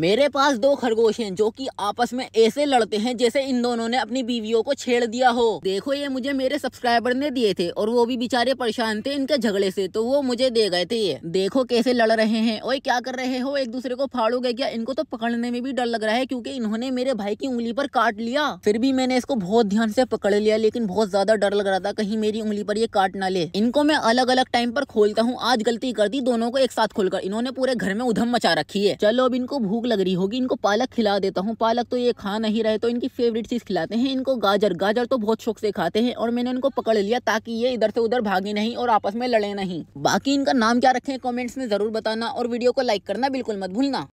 मेरे पास दो खरगोश हैं जो कि आपस में ऐसे लड़ते हैं जैसे इन दोनों ने अपनी बीवियों को छेड़ दिया हो देखो ये मुझे मेरे सब्सक्राइबर ने दिए थे और वो भी बेचारे परेशान थे इनके झगड़े से तो वो मुझे दे गए थे ये देखो कैसे लड़ रहे हैं और क्या कर रहे हो एक दूसरे को फाड़ोगे क्या इनको तो पकड़ने में भी डर लग रहा है क्योंकि इन्होंने मेरे भाई की उंगली पर काट लिया फिर भी मैंने इसको बहुत ध्यान से पकड़ लिया लेकिन बहुत ज्यादा डर लग रहा था कहीं मेरी उंगली पर ये काट ना ले इनको मैं अलग अलग टाइम पर खोलता हूँ आज गलती कर दी दोनों को एक साथ खोलकर इन्होंने पूरे घर में उधम मचा रखी है चलो अब इनको भूख भूख लग रही होगी इनको पालक खिला देता हूँ पालक तो ये खा नहीं रहे तो इनकी फेवरेट चीज़ खिलाते हैं इनको गाजर गाजर तो बहुत शौक से खाते हैं और मैंने इनको पकड़ लिया ताकि ये इधर से उधर भागे नहीं और आपस में लड़े नहीं बाकी इनका नाम क्या रखें कॉमेंट्स में ज़रूर बताना और वीडियो को लाइक करना बिल्कुल मत भूलना